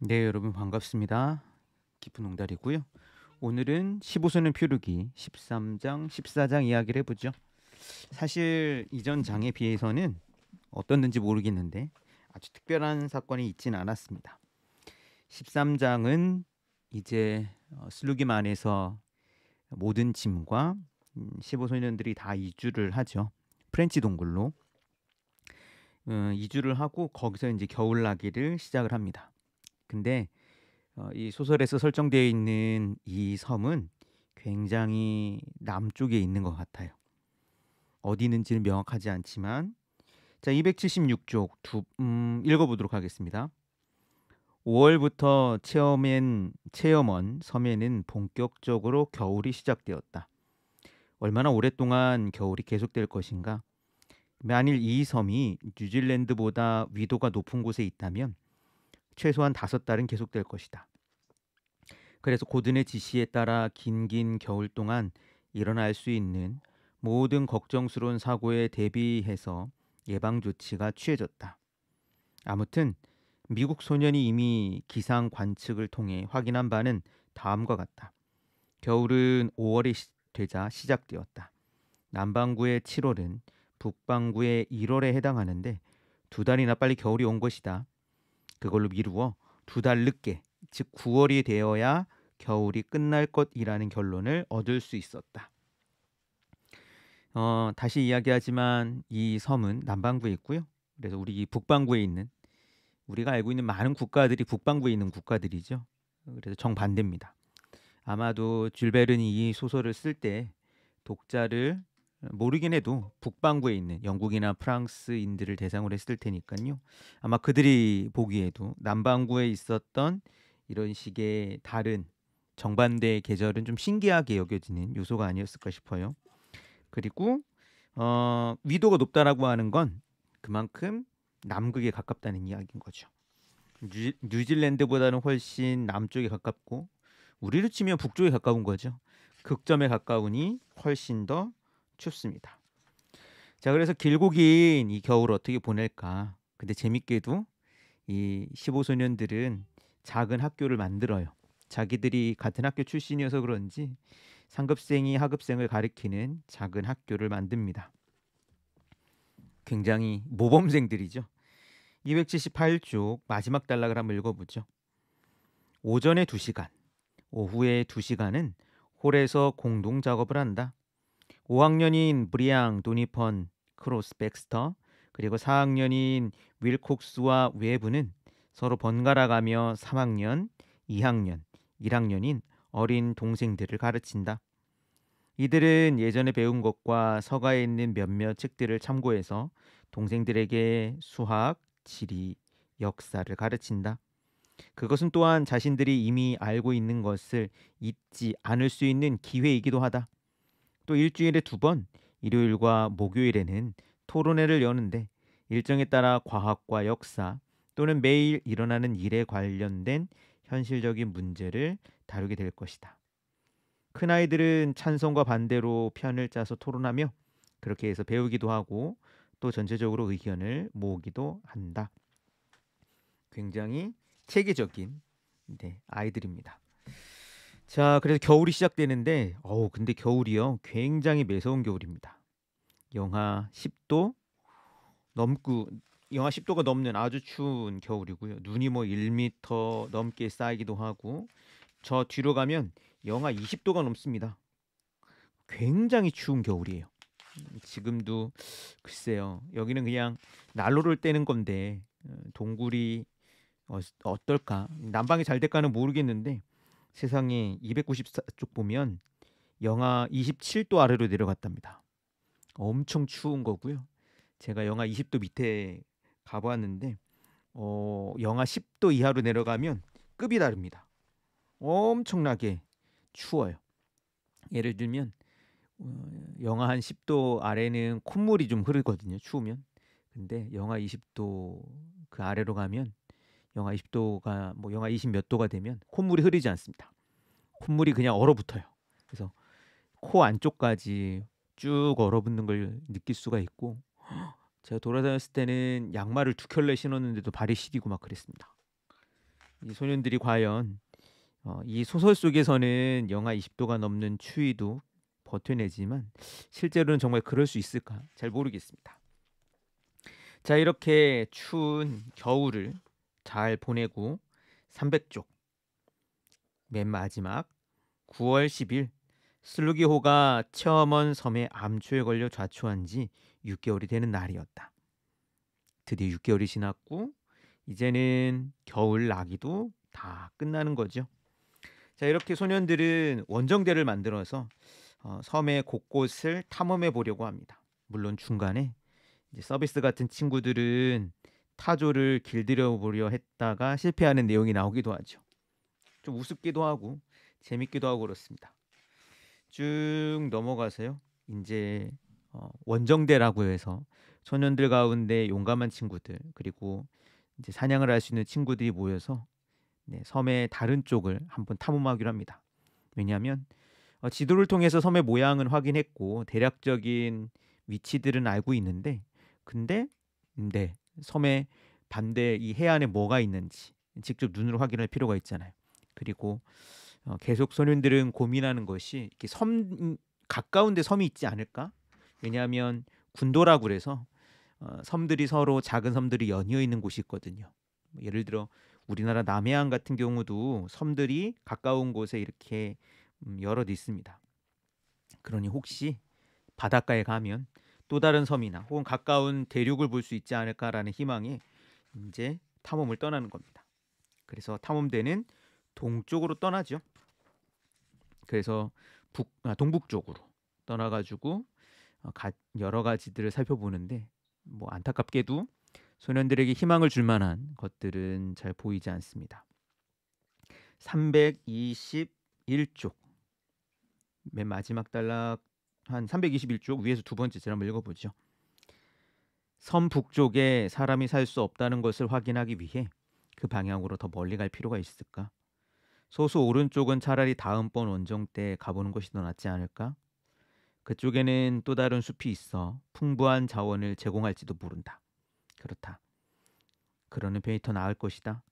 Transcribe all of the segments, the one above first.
네, 여러분 반갑습니다. 깊은 농달이고요. 오늘은 15소년 표류기 13장, 14장 이야기를 해보죠. 사실 이전 장에 비해서는 어떻는지 모르겠는데 아주 특별한 사건이 있진 않았습니다. 13장은 이제 어, 슬루기만에서 모든 짐과 15소년들이 음, 다 이주를 하죠. 프렌치 동굴로 음, 이주를 하고 거기서 이제 겨울나기를 시작을 합니다. 근데 어, 이 소설에서 설정되어 있는 이 섬은 굉장히 남쪽에 있는 것 같아요. 어디 있는지는 명확하지 않지만 자 276쪽 두, 음, 읽어보도록 하겠습니다. 5월부터 체험엔, 체험원 섬에는 본격적으로 겨울이 시작되었다. 얼마나 오랫동안 겨울이 계속될 것인가? 만일 이 섬이 뉴질랜드보다 위도가 높은 곳에 있다면 최소한 다섯 달은 계속될 것이다. 그래서 고든의 지시에 따라 긴긴 겨울 동안 일어날 수 있는 모든 걱정스러운 사고에 대비해서 예방 조치가 취해졌다. 아무튼 미국 소년이 이미 기상 관측을 통해 확인한 바는 다음과 같다. 겨울은 5월이 되자 시작되었다. 남반구의 7월은 북반구의 1월에 해당하는데 두 달이나 빨리 겨울이 온 것이다. 그걸로 미루어 두 달 늦게 즉 9월이 되어야 겨울이 끝날 것이라는 결론을 얻을 수 있었다. 어, 다시 이야기하지만 이 섬은 남반구에 있고요. 그래서 우리 북반구에 있는 우리가 알고 있는 많은 국가들이 북반구에 있는 국가들이죠. 그래서 정반대입니다. 아마도 줄베른이 이 소설을 쓸 때 독자를 모르긴 해도 북반구에 있는 영국이나 프랑스인들을 대상으로 했을 테니까요. 아마 그들이 보기에도 남반구에 있었던 이런 식의 다른 정반대의 계절은 좀 신기하게 여겨지는 요소가 아니었을까 싶어요. 그리고 어, 위도가 높다라고 하는 건 그만큼 남극에 가깝다는 이야기인 거죠. 뉴, 뉴질랜드보다는 훨씬 남쪽에 가깝고 우리로 치면 북쪽에 가까운 거죠. 극점에 가까우니 훨씬 더 춥습니다. 자, 그래서 길고 긴 이 겨울 어떻게 보낼까? 근데 재밌게도 이 15소년들은 작은 학교를 만들어요. 자기들이 같은 학교 출신이어서 그런지 상급생이 하급생을 가리키는 작은 학교를 만듭니다. 굉장히 모범생들이죠. 278쪽 마지막 단락을 한번 읽어보죠. 오전에 2시간, 오후에 2시간은 홀에서 공동 작업을 한다. 5학년인 브리앙, 도니펀, 크로스, 백스터 그리고 4학년인 윌콕스와 외부는 서로 번갈아가며 3학년, 2학년, 1학년인 어린 동생들을 가르친다. 이들은 예전에 배운 것과 서가에 있는 몇몇 책들을 참고해서 동생들에게 수학, 지리, 역사를 가르친다. 그것은 또한 자신들이 이미 알고 있는 것을 잊지 않을 수 있는 기회이기도 하다. 또 일주일에 두 번 일요일과 목요일에는 토론회를 여는데 일정에 따라 과학과 역사 또는 매일 일어나는 일에 관련된 현실적인 문제를 다루게 될 것이다. 큰 아이들은 찬성과 반대로 편을 짜서 토론하며 그렇게 해서 배우기도 하고 또 전체적으로 의견을 모으기도 한다. 굉장히 체계적인 네, 아이들입니다. 자, 그래서 겨울이 시작되는데, 어우, 근데 겨울이요. 굉장히 매서운 겨울입니다. 영하 10도 넘고, 영하 10도가 넘는 아주 추운 겨울이고요. 눈이 뭐 1m 넘게 쌓이기도 하고, 저 뒤로 가면 영하 20도가 넘습니다. 굉장히 추운 겨울이에요. 지금도 글쎄요. 여기는 그냥 난로를 떼는 건데 어, 동굴이 어, 떨까 난방이 잘 될까는 모르겠는데 세상에 294 쪽 보면 영하 27도 아래로 내려갔답니다. 엄청 추운 거고요. 제가 영하 20도 밑에 가봤는데 어, 영하 10도 이하로 내려가면 급이 다릅니다. 엄청나게 추워요. 예를 들면 어, 영하 한 10도 아래는 콧물이 좀 흐르거든요. 추우면. 근데 영하 20도 그 아래로 가면 영하 20도가 뭐 영하 20몇 도가 되면 콧물이 흐르지 않습니다. 콧물이 그냥 얼어붙어요. 그래서 코 안쪽까지 쭉 얼어붙는 걸 느낄 수가 있고 제가 돌아다녔을 때는 양말을 두 켤레 신었는데도 발이 시리고 막 그랬습니다. 이 소년들이 과연 어, 이 소설 속에서는 영하 20도가 넘는 추위도 버텨내지만 실제로는 정말 그럴 수 있을까 잘 모르겠습니다. 자 이렇게 추운 겨울을 잘 보내고 300쪽 맨 마지막 9월 10일 슬루기호가 체험원 섬에 암초에 걸려 좌초한 지 6개월이 되는 날이었다. 드디어 6개월이 지났고 이제는 겨울 나기도 다 끝나는 거죠. 자 이렇게 소년들은 원정대를 만들어서 어, 섬의 곳곳을 탐험해 보려고 합니다. 물론 중간에 서비스 같은 친구들은 타조를 길들여 보려 했다가 실패하는 내용이 나오기도 하죠. 좀 우습기도 하고 재밌기도 하고 그렇습니다. 쭉 넘어가서요. 이제 어, 원정대라고 해서 소년들 가운데 용감한 친구들 그리고 이제 사냥을 할 수 있는 친구들이 모여서 네, 섬의 다른 쪽을 한번 탐험하기로 합니다. 왜냐하면 어, 지도를 통해서 섬의 모양은 확인했고 대략적인 위치들은 알고 있는데 근데 음, 네 섬의 반대 이 해안에 뭐가 있는지 직접 눈으로 확인할 필요가 있잖아요. 그리고 어, 계속 소년들은 고민하는 것이 이렇게 섬 음, 가까운데 섬이 있지 않을까? 왜냐하면 군도라고 그래서 어, 섬들이 서로 작은 섬들이 연이어 있는 곳이 있거든요. 뭐 예를 들어 우리나라 남해안 같은 경우도 섬들이 가까운 곳에 이렇게 음, 여럿 있습니다. 그러니 혹시 바닷가에 가면 또 다른 섬이나 혹은 가까운 대륙을 볼 수 있지 않을까라는 희망이 이제 탐험을 떠나는 겁니다. 그래서 탐험대는 동쪽으로 떠나죠. 그래서 북, 아, 동북쪽으로 떠나가지고 어, 여러 가지들을 살펴보는데 뭐 안타깝게도 소년들에게 희망을 줄 만한 것들은 잘 보이지 않습니다. 321쪽 맨 마지막 단락 한 321쪽 위에서 두 번째 제가 한번 읽어보죠. 섬 북쪽에 사람이 살 수 없다는 것을 확인하기 위해 그 방향으로 더 멀리 갈 필요가 있을까? 소수 오른쪽은 차라리 다음번 원정 때 가보는 것이 더 낫지 않을까? 그쪽에는 또 다른 숲이 있어 풍부한 자원을 제공할지도 모른다. 그렇다. 그러는 편이 더 나을 것이다.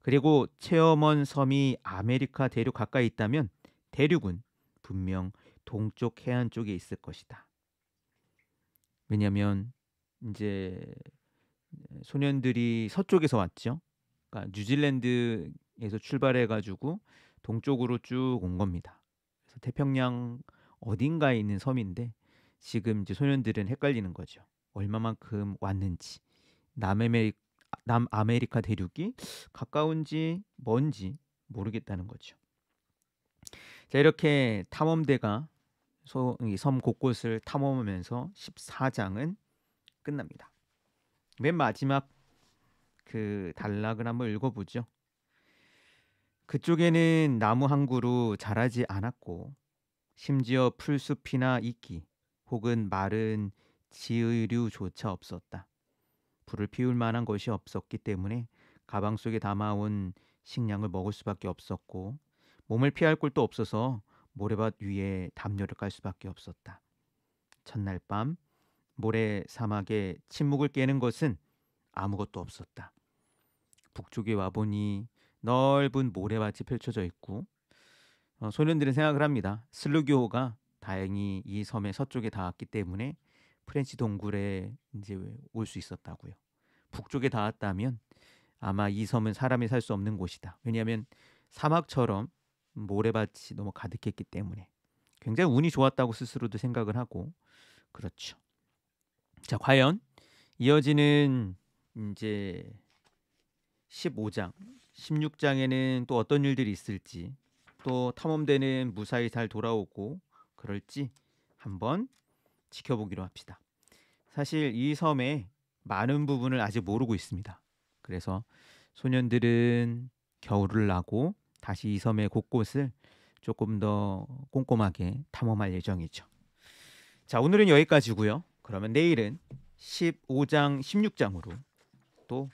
그리고 체험원 섬이 아메리카 대륙 가까이 있다면 대륙은 분명 동쪽 해안 쪽에 있을 것이다. 왜냐하면 이제 소년들이 서쪽에서 왔죠. 그러니까 뉴질랜드에서 출발해 가지고 동쪽으로 쭉 온 겁니다. 그래서 태평양 어딘가에 있는 섬인데 지금 이제 소년들은 헷갈리는 거죠. 얼마만큼 왔는지 남아메리, 남아메리카 대륙이 가까운지 먼지 모르겠다는 거죠. 자 이렇게 탐험대가 이섬 곳곳을 탐험하면서 14장은 끝납니다. 맨 마지막 그 단락을 한번 읽어보죠. 그쪽에는 나무 한 그루 자라지 않았고 심지어 풀숲이나 이끼 혹은 마른 지의류조차 없었다. 불을 피울 만한 것이 없었기 때문에 가방 속에 담아온 식량을 먹을 수밖에 없었고 몸을 피할 곳도 없어서 모래밭 위에 담요를 깔 수밖에 없었다. 첫날 밤 모래 사막에 침묵을 깨는 것은 아무것도 없었다. 북쪽에 와보니 넓은 모래밭이 펼쳐져 있고 어, 소년들은 생각을 합니다. 슬루교호가 다행히 이 섬의 서쪽에 닿았기 때문에 프렌치 동굴에 이제 올 수 있었다고요. 북쪽에 닿았다면 아마 이 섬은 사람이 살 수 없는 곳이다. 왜냐하면 사막처럼 모래밭이 너무 가득했기 때문에 굉장히 운이 좋았다고 스스로도 생각을 하고 그렇죠. 자, 과연 이어지는 이제 15장, 16장에는 또 어떤 일들이 있을지 또 탐험대는 무사히 잘 돌아오고 그럴지 한번 지켜보기로 합시다. 사실 이섬에 많은 부분을 아직 모르고 있습니다. 그래서 소년들은 겨울을 나고 다시 이 섬의 곳곳을 조금 더 꼼꼼하게 탐험할 예정이죠. 자, 오늘은 여기까지고요. 그러면 내일은 15장, 16장으로 또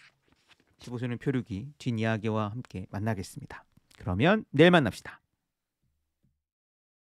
15세는 표류기 뒷이야기와 함께 만나겠습니다. 그러면 내일 만납시다.